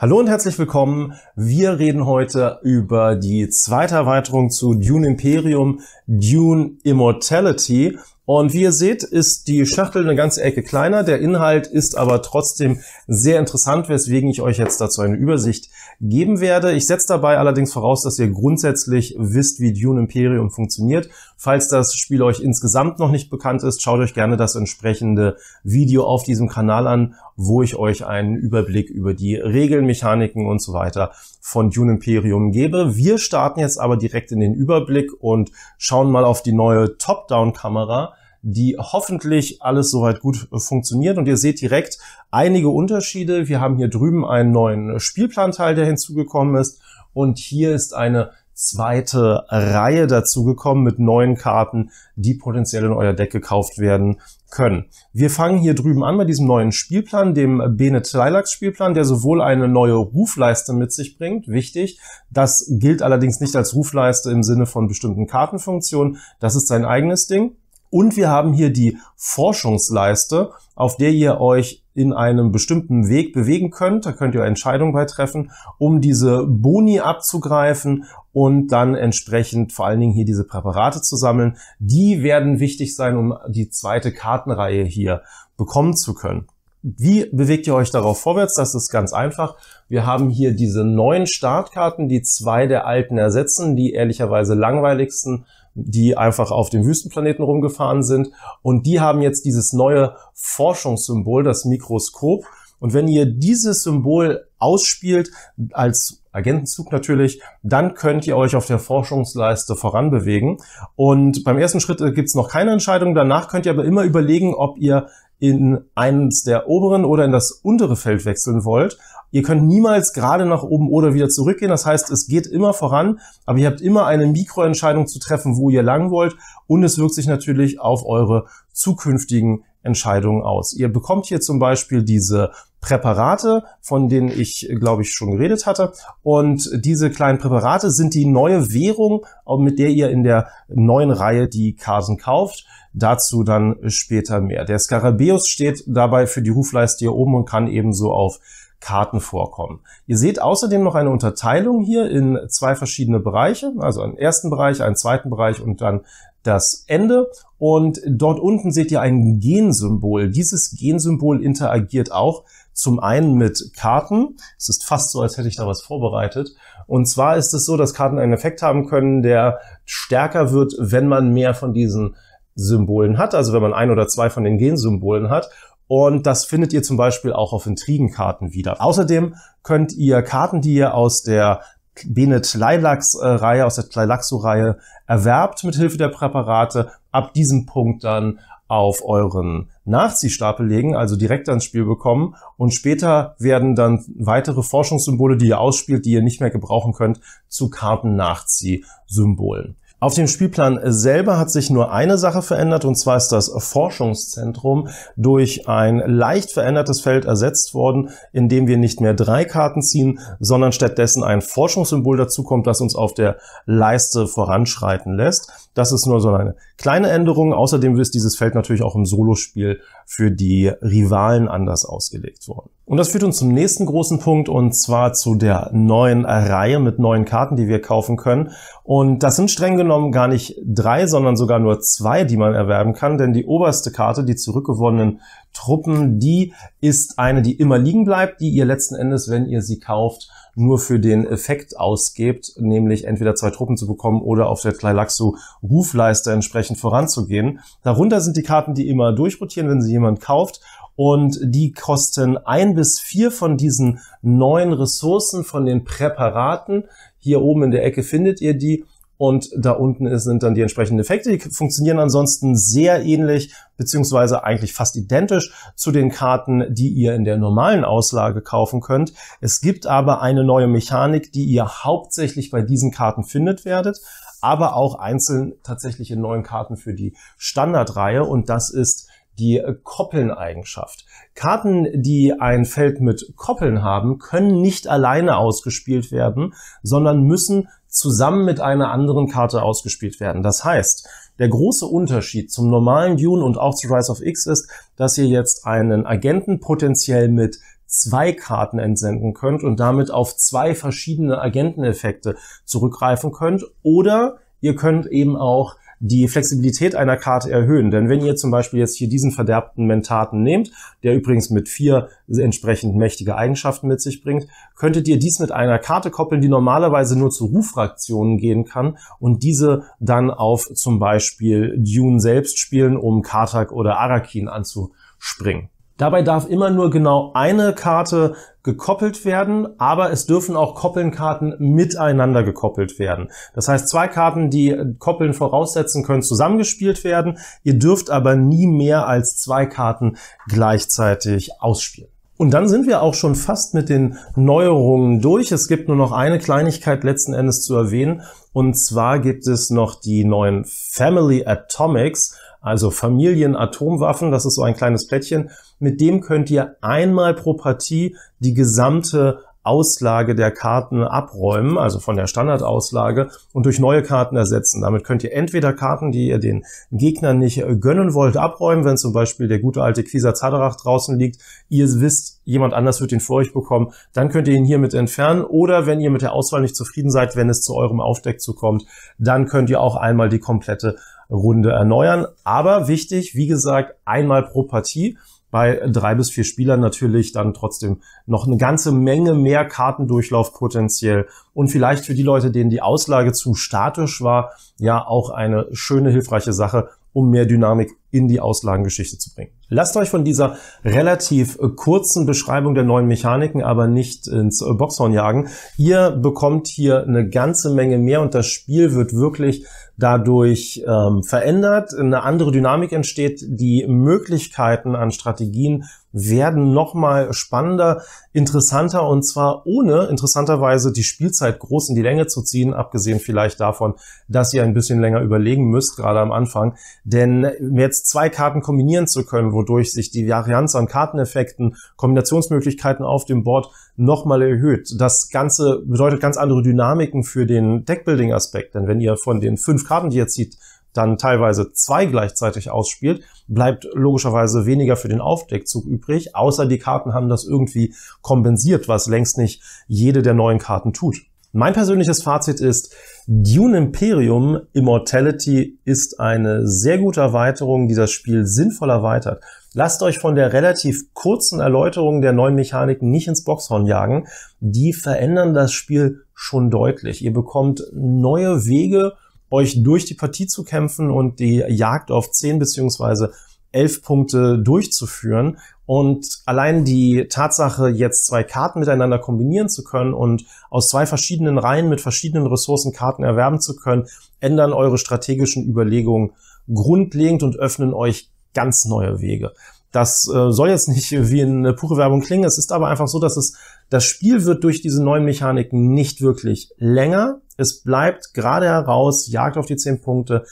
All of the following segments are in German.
Hallo und herzlich willkommen. Wir reden heute über die zweite Erweiterung zu Dune Imperium, Dune Immortality. Und wie ihr seht, ist die Schachtel eine ganze Ecke kleiner. Der Inhalt ist aber trotzdem sehr interessant, weswegen ich euch jetzt dazu eine Übersicht geben werde. Ich setze dabei allerdings voraus, dass ihr grundsätzlich wisst, wie Dune Imperium funktioniert. Falls das Spiel euch insgesamt noch nicht bekannt ist, schaut euch gerne das entsprechende Video auf diesem Kanal an, wo ich euch einen Überblick über die Regeln, Mechaniken und so weiter von Dune Imperium gebe. Wir starten jetzt aber direkt in den Überblick und schauen mal auf die neue Top-Down-Kamera die hoffentlich alles soweit gut äh, funktioniert. Und ihr seht direkt einige Unterschiede. Wir haben hier drüben einen neuen Spielplanteil, der hinzugekommen ist. Und hier ist eine zweite Reihe dazugekommen mit neuen Karten, die potenziell in euer Deck gekauft werden können. Wir fangen hier drüben an bei diesem neuen Spielplan, dem Bene Tlilax Spielplan, der sowohl eine neue Rufleiste mit sich bringt, wichtig, das gilt allerdings nicht als Rufleiste im Sinne von bestimmten Kartenfunktionen, das ist sein eigenes Ding. Und wir haben hier die Forschungsleiste, auf der ihr euch in einem bestimmten Weg bewegen könnt. Da könnt ihr Entscheidungen bei treffen, um diese Boni abzugreifen und dann entsprechend vor allen Dingen hier diese Präparate zu sammeln. Die werden wichtig sein, um die zweite Kartenreihe hier bekommen zu können. Wie bewegt ihr euch darauf vorwärts? Das ist ganz einfach. Wir haben hier diese neuen Startkarten, die zwei der alten ersetzen, die ehrlicherweise langweiligsten die einfach auf dem Wüstenplaneten rumgefahren sind. Und die haben jetzt dieses neue Forschungssymbol, das Mikroskop. Und wenn ihr dieses Symbol ausspielt, als Agentenzug natürlich, dann könnt ihr euch auf der Forschungsleiste voranbewegen. Und beim ersten Schritt gibt's noch keine Entscheidung. Danach könnt ihr aber immer überlegen, ob ihr in eines der oberen oder in das untere Feld wechseln wollt. Ihr könnt niemals gerade nach oben oder wieder zurückgehen. Das heißt, es geht immer voran, aber ihr habt immer eine Mikroentscheidung zu treffen, wo ihr lang wollt. Und es wirkt sich natürlich auf eure zukünftigen Entscheidungen aus. Ihr bekommt hier zum Beispiel diese Präparate, von denen ich, glaube ich, schon geredet hatte. Und diese kleinen Präparate sind die neue Währung, äh, mit der ihr in der neuen Reihe die Karten kauft. Dazu dann später mehr. Der Skarabäus steht dabei für die Rufleiste hier oben und kann ebenso auf Karten vorkommen. Ihr seht außerdem noch eine Unterteilung hier in zwei verschiedene Bereiche, also einen ersten Bereich, einen zweiten Bereich und dann das Ende und dort unten seht ihr ein Gensymbol. Dieses Gensymbol interagiert auch zum einen mit Karten. Es ist fast so, als hätte ich da was vorbereitet. Und zwar ist es so, dass Karten einen Effekt haben können, der stärker wird, wenn man mehr von diesen Symbolen hat, also wenn man ein oder zwei von den Gensymbolen hat. Und das findet ihr zum Beispiel auch auf Intrigenkarten wieder. Außerdem könnt ihr Karten, die ihr aus der Benet Leilax-Reihe, aus der Leilaxo-Reihe erwerbt mit Hilfe der Präparate, ab diesem Punkt dann auf euren Nachziehstapel legen, also direkt ans Spiel bekommen und später werden dann weitere Forschungssymbole, die ihr ausspielt, die ihr nicht mehr gebrauchen könnt, zu Karten-Nachziehsymbolen. Auf dem Spielplan selber hat sich nur eine Sache verändert, und zwar ist das Forschungszentrum durch ein leicht verändertes Feld ersetzt worden, in dem wir nicht mehr drei Karten ziehen, sondern stattdessen ein Forschungssymbol dazukommt, das uns auf der Leiste voranschreiten lässt. Das ist nur so eine kleine Änderung. Außerdem ist dieses Feld natürlich auch im Solospiel für die Rivalen anders ausgelegt worden. Und das führt uns zum nächsten großen Punkt und zwar zu der neuen Reihe mit neuen Karten, die wir kaufen können. Und das sind streng genommen gar nicht drei, sondern sogar nur zwei, die man erwerben kann, denn die oberste Karte, die zurückgewonnenen Truppen, die ist eine, die immer liegen bleibt, die ihr letzten Endes, wenn ihr sie kauft, nur für den Effekt ausgebt, nämlich entweder zwei Truppen zu bekommen oder auf der Kleilaxu Rufleiste entsprechend voranzugehen. Darunter sind die Karten, die immer durchrotieren, wenn sie jemand kauft und die kosten ein bis vier von diesen neuen Ressourcen von den Präparaten. Hier oben in der Ecke findet ihr die und da unten sind dann die entsprechenden Effekte. Die funktionieren ansonsten sehr ähnlich beziehungsweise eigentlich fast identisch zu den Karten, die ihr in der normalen Auslage kaufen könnt. Es gibt aber eine neue Mechanik, die ihr hauptsächlich bei diesen Karten findet werdet, aber auch einzeln tatsächlich in neuen Karten für die Standardreihe und das ist die äh, Koppeln-Eigenschaft. Karten, die ein Feld mit Koppeln haben, können nicht alleine ausgespielt werden, sondern müssen zusammen mit einer anderen Karte ausgespielt werden. Das heißt, der große Unterschied zum normalen Dune und auch zu Rise of X ist, dass ihr jetzt einen Agenten potenziell mit zwei Karten entsenden könnt und damit auf zwei verschiedene Agenteneffekte zurückgreifen könnt oder ihr könnt eben auch die Flexibilität einer Karte erhöhen. Denn wenn ihr zum Beispiel jetzt hier diesen verderbten Mentaten nehmt, der übrigens mit vier entsprechend mächtige Eigenschaften mit sich bringt, könntet ihr dies mit einer Karte koppeln, die normalerweise nur zu Rufraktionen gehen kann und diese dann auf zum Beispiel Dune selbst spielen, um Kartak oder Arakin anzuspringen. Dabei darf immer nur genau eine Karte gekoppelt werden, aber es dürfen auch Koppelnkarten miteinander gekoppelt werden. Das heißt, zwei Karten, die Koppeln voraussetzen können, zusammengespielt werden. Ihr dürft aber nie mehr als zwei Karten gleichzeitig ausspielen. Und dann sind wir auch schon fast mit den Neuerungen durch. Es gibt nur noch eine Kleinigkeit letzten Endes zu erwähnen. Und zwar gibt es noch die neuen Family Atomics. Also Familien-Atomwaffen, das ist so ein kleines Plättchen. Mit dem könnt ihr einmal pro Partie die gesamte Auslage der Karten abräumen, also von der Standardauslage und durch neue Karten ersetzen. Damit könnt ihr entweder Karten, die ihr den Gegnern nicht äh, gönnen wollt, abräumen, wenn zum Beispiel der gute alte Kieser Zadarach draußen liegt, ihr wisst, jemand anders wird ihn vor euch bekommen, dann könnt ihr ihn hiermit entfernen oder wenn ihr mit der Auswahl nicht zufrieden seid, wenn es zu eurem Aufdeck zukommt, dann könnt ihr auch einmal die komplette Runde erneuern. Aber wichtig, wie gesagt, einmal pro Partie bei drei bis vier Spielern natürlich dann trotzdem noch eine ganze Menge mehr Kartendurchlauf potenziell und vielleicht für die Leute, denen die Auslage zu statisch war, ja auch eine schöne, hilfreiche Sache, um mehr Dynamik in die Auslagengeschichte zu bringen. Lasst euch von dieser relativ äh, kurzen Beschreibung der neuen Mechaniken aber nicht ins äh, Boxhorn jagen. Ihr bekommt hier eine ganze Menge mehr und das Spiel wird wirklich dadurch ähm, verändert. Eine andere Dynamik entsteht. Die Möglichkeiten an Strategien werden nochmal spannender, interessanter und zwar ohne interessanterweise die Spielzeit groß in die Länge zu ziehen, abgesehen vielleicht davon, dass ihr ein bisschen länger überlegen müsst, gerade am Anfang. Denn äh, jetzt zwei Karten kombinieren zu können, wo wodurch sich die Varianz an Karteneffekten, Kombinationsmöglichkeiten auf dem Board nochmal erhöht. Das Ganze bedeutet ganz andere Dynamiken für den Deckbuilding-Aspekt, denn wenn ihr von den fünf Karten, die ihr zieht, dann teilweise zwei gleichzeitig ausspielt, bleibt logischerweise weniger für den Aufdeckzug übrig, außer die Karten haben das irgendwie kompensiert, was längst nicht jede der neuen Karten tut. Mein persönliches Fazit ist, Dune Imperium Immortality ist eine sehr gute Erweiterung, die das Spiel sinnvoll erweitert. Lasst euch von der relativ kurzen Erläuterung der neuen Mechaniken nicht ins Boxhorn jagen. Die verändern das Spiel schon deutlich. Ihr bekommt neue Wege, euch durch die Partie zu kämpfen und die Jagd auf 10 bzw elf Punkte durchzuführen. Und allein die Tatsache, jetzt zwei Karten miteinander kombinieren zu können und aus zwei verschiedenen Reihen mit verschiedenen Ressourcen Karten erwerben zu können, ändern eure strategischen Überlegungen grundlegend und öffnen euch ganz neue Wege. Das äh, soll jetzt nicht wie eine äh, pure Werbung klingen. Es ist aber einfach so, dass es das Spiel wird durch diese neuen Mechaniken nicht wirklich länger. Es bleibt gerade heraus, jagt auf die zehn Punkte,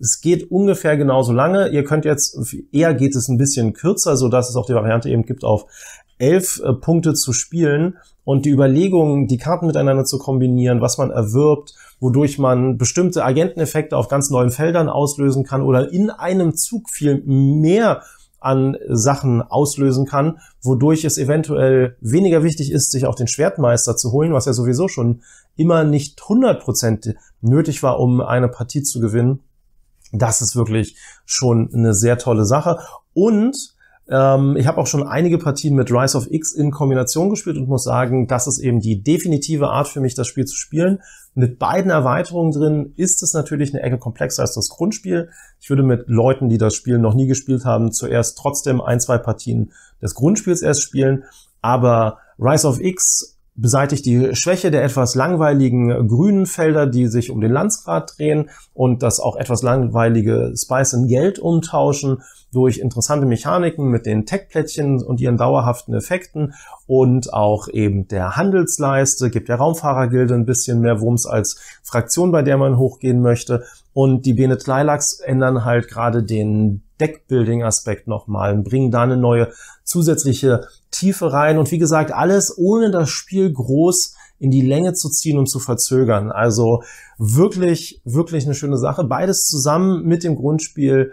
es geht ungefähr genauso lange. Ihr könnt jetzt, eher geht es ein bisschen kürzer, so dass es auch die Variante eben gibt, auf elf äh, Punkte zu spielen und die Überlegungen, die Karten miteinander zu kombinieren, was man erwirbt, wodurch man bestimmte Agenteneffekte auf ganz neuen Feldern auslösen kann oder in einem Zug viel mehr an Sachen auslösen kann, wodurch es eventuell weniger wichtig ist, sich auch den Schwertmeister zu holen, was ja sowieso schon immer nicht 100% nötig war, um eine Partie zu gewinnen. Das ist wirklich schon eine sehr tolle Sache. Und ähm, ich habe auch schon einige Partien mit Rise of X in Kombination gespielt und muss sagen, das ist eben die definitive Art für mich, das Spiel zu spielen. Mit beiden Erweiterungen drin ist es natürlich eine Ecke komplexer als das Grundspiel. Ich würde mit Leuten, die das Spiel noch nie gespielt haben, zuerst trotzdem ein, zwei Partien des Grundspiels erst spielen. Aber Rise of X beseitigt die Schwäche der etwas langweiligen grünen Felder, die sich um den Landsrat drehen und das auch etwas langweilige Spice in Geld umtauschen durch interessante Mechaniken mit den Tech-Plättchen und ihren dauerhaften Effekten und auch eben der Handelsleiste, gibt der Raumfahrergilde ein bisschen mehr Wumms als Fraktion, bei der man hochgehen möchte und die Bene Tleilax ändern halt gerade den Deckbuilding-Aspekt nochmal und bringen da eine neue zusätzliche Tiefe rein. Und wie gesagt, alles ohne das Spiel groß in die Länge zu ziehen und zu verzögern. Also wirklich, wirklich eine schöne Sache. Beides zusammen mit dem Grundspiel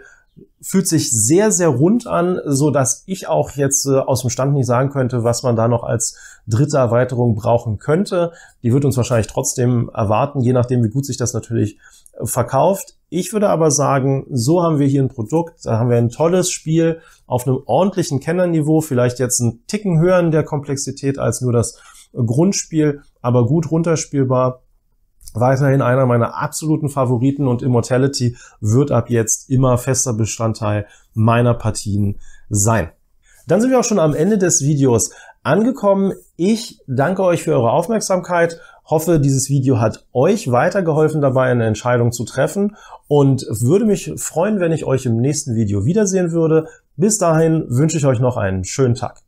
fühlt sich sehr, sehr rund an, so dass ich auch jetzt äh, aus dem Stand nicht sagen könnte, was man da noch als dritte Erweiterung brauchen könnte. Die wird uns wahrscheinlich trotzdem erwarten, je nachdem, wie gut sich das natürlich äh, verkauft. Ich würde aber sagen, so haben wir hier ein Produkt, da haben wir ein tolles Spiel auf einem ordentlichen Kennerniveau, vielleicht jetzt einen Ticken höher in der Komplexität als nur das äh, Grundspiel, aber gut runterspielbar. Weiterhin einer meiner absoluten Favoriten und Immortality wird ab jetzt immer fester Bestandteil meiner Partien sein. Dann sind wir auch schon am Ende des Videos angekommen. Ich danke euch für eure Aufmerksamkeit, hoffe, dieses Video hat euch weitergeholfen dabei, eine Entscheidung zu treffen und würde mich freuen, wenn ich euch im nächsten Video wiedersehen würde. Bis dahin wünsche ich euch noch einen schönen Tag.